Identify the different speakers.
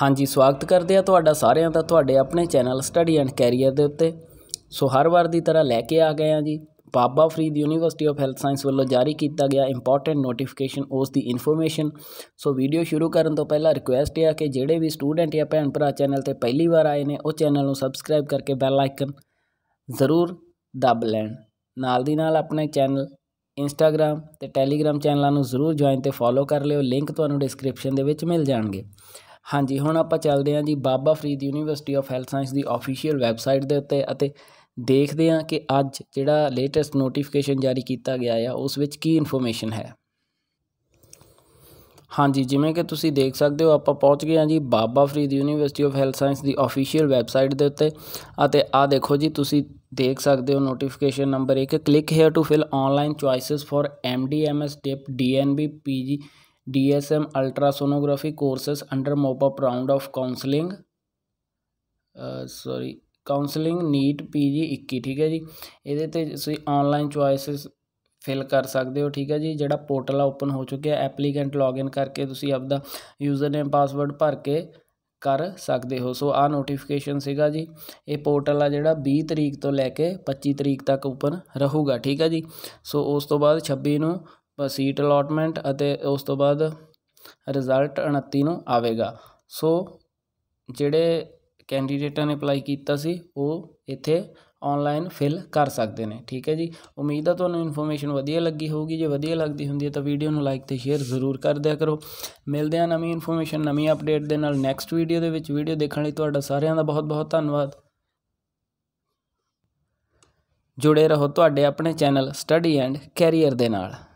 Speaker 1: ਹਾਂਜੀ ਸਵਾਗਤ ਕਰਦੇ ਆ ਤੁਹਾਡਾ ਸਾਰਿਆਂ ਦਾ ਤੁਹਾਡੇ ਆਪਣੇ ਚੈਨਲ ਸਟੱਡੀ ਐਂਡ ਕੈਰੀਅਰ ਦੇ ਉੱਤੇ ਸੋ ਹਰ ਵਾਰ ਦੀ ਤਰ੍ਹਾਂ ਲੈ ਕੇ ਆ ਗਏ ਆ ਜੀ Baba Farid university of health science ਵੱਲੋਂ ਜਾਰੀ ਕੀਤਾ ਗਿਆ ਇੰਪੋਰਟੈਂਟ ਨੋਟੀਫਿਕੇਸ਼ਨ ਉਸ ਦੀ ਇਨਫੋਰਮੇਸ਼ਨ ਸੋ ਵੀਡੀਓ ਸ਼ੁਰੂ ਕਰਨ ਤੋਂ ਪਹਿਲਾਂ ਰਿਕੁਐਸਟ ਹੈ ਕਿ ਜਿਹੜੇ ਵੀ ਸਟੂਡੈਂਟ ਜਾਂ ਭੈਣ ਭਰਾ ਚੈਨਲ ਤੇ ਪਹਿਲੀ ਵਾਰ ਆਏ ਨੇ ਉਹ ਚੈਨਲ ਨੂੰ ਸਬਸਕ੍ਰਾਈਬ ਕਰਕੇ ਬੈਲ ਆਈਕਨ ਜ਼ਰੂਰ ਦਬ ਲੈਣ ਨਾਲ ਦੀ ਨਾਲ ਆਪਣੇ ਚੈਨਲ ਇੰਸਟਾਗ੍ਰam ਤੇ ਟੈਲੀਗ੍ਰam ਚੈਨਲਾਂ ਨੂੰ ਜ਼ਰੂਰ ਜੁਆਇਨ ਤੇ ਫੋਲੋ ਕਰ ਲਿਓ ਲਿੰਕ ਤੁਹਾਨੂੰ ਡਿਸਕ੍ਰਿਪਸ਼ਨ ਦੇ ਵਿੱਚ ਮਿਲ ਜਾਣਗੇ ਹਾਂਜੀ ਹੁਣ ਆਪਾਂ ਚੱਲਦੇ ਹਾਂ ਜੀ Baba Farid university of health science ਦੀ ਅਫੀਸ਼ੀਅਲ ਵੈਬਸਾਈਟ ਦੇ ਉੱਤੇ ਅਤੇ ਦੇਖਦੇ ਹਾਂ ਕਿ ਅੱਜ ਜਿਹੜਾ ਲੇਟੈਸਟ ਨੋਟੀਫਿਕੇਸ਼ਨ ਜਾਰੀ ਕੀਤਾ ਗਿਆ ਹੈ ਉਸ ਵਿੱਚ ਕੀ ਇਨਫੋਰਮੇਸ਼ਨ ਹੈ ਹਾਂਜੀ ਜਿਵੇਂ ਕਿ ਤੁਸੀਂ ਦੇਖ ਸਕਦੇ ਹੋ ਆਪਾਂ ਪਹੁੰਚ ਗਏ ਹਾਂ ਜੀ Baba Farid university of health science ਦੀ ਅਫੀਸ਼ੀਅਲ ਵੈਬਸਾਈਟ ਦੇ ਉੱਤੇ ਅਤੇ ਆ ਦੇਖੋ ਜੀ ਤੁਸੀਂ ਦੇਖ ਸਕਦੇ ਹੋ notification number 1 click here to fill online choices for MD MS dip DNB PG DSM ultrasonography courses under mop round of counseling sorry counselling NEET PG 21 ਠੀਕ ਹੈ ਜੀ ਇਹਦੇ ਤੇ ਤੁਸੀਂ ਆਨਲਾਈਨ ਚੁਆਇਸਸ ਫਿਲ ਕਰ ਸਕਦੇ ਹੋ ਠੀਕ ਹੈ ਜੀ ਜਿਹੜਾ ਪੋਰਟਲ ਆ ਓਪਨ ਹੋ ਚੁੱਕਿਆ ਐਪਲੀਕੈਂਟ ਲੌਗਇਨ ਕਰਕੇ ਤੁਸੀਂ ਆਪਦਾ ਯੂਜ਼ਰ ਨੇਮ ਪਾਸਵਰਡ ਭਰ ਕੇ ਕਰ ਸਕਦੇ ਹੋ ਸੋ ਆ ਨੋਟੀਫਿਕੇਸ਼ਨ ਸੀਗਾ ਜੀ ਇਹ ਪੋਰਟਲ ਆ ਜਿਹੜਾ 20 ਤਰੀਕ ਤੋਂ ਲੈ ਕੇ 25 ਤਰੀਕ ਤੱਕ ਓਪਨ ਰਹੂਗਾ ਠੀਕ ਹੈ ਜੀ ਸੋ ਉਸ ਤੋਂ ਬਾਅਦ 26 ਨੂੰ ਸੀਟ ਅਲੋਟਮੈਂਟ ਅਤੇ ਉਸ ਤੋਂ ਬਾਅਦ ਰਿਜ਼ਲਟ 29 ਨੂੰ ਆਵੇਗਾ ਸੋ ਜਿਹੜੇ ਕੈਂਡੀਡੇਟਾਂ ਨੇ ਅਪਲਾਈ ਕੀਤਾ ਸੀ ਉਹ ਇੱਥੇ ਆਨਲਾਈਨ ਫਿਲ ਕਰ ਸਕਦੇ ਨੇ ਠੀਕ ਹੈ ਜੀ ਉਮੀਦ ਆ ਤੁਹਾਨੂੰ ਇਨਫੋਰਮੇਸ਼ਨ ਵਧੀਆ ਲੱਗੀ ਹੋਊਗੀ ਜੇ ਵਧੀਆ ਲੱਗਦੀ ਹੁੰਦੀ ਹੈ ਤਾਂ ਵੀਡੀਓ ਨੂੰ ਲਾਈਕ ਤੇ ਸ਼ੇਅਰ ਜ਼ਰੂਰ ਕਰ ਦਿਆ ਕਰੋ ਮਿਲਦੇ ਆ ਨਵੀਂ ਇਨਫੋਰਮੇਸ਼ਨ ਨਵੀਂ ਅਪਡੇਟ ਦੇ ਨਾਲ ਨੈਕਸਟ ਵੀਡੀਓ ਦੇ ਵਿੱਚ ਵੀਡੀਓ ਦੇਖਣ ਲਈ ਤੁਹਾਡਾ ਸਾਰਿਆਂ ਦਾ ਬਹੁਤ ਬਹੁਤ ਧੰਨਵਾਦ ਜੁੜੇ ਰਹੋ ਤੁਹਾਡੇ ਆਪਣੇ ਚੈਨਲ ਸਟੱਡੀ ਐਂਡ ਕੈਰੀਅਰ ਦੇ ਨਾਲ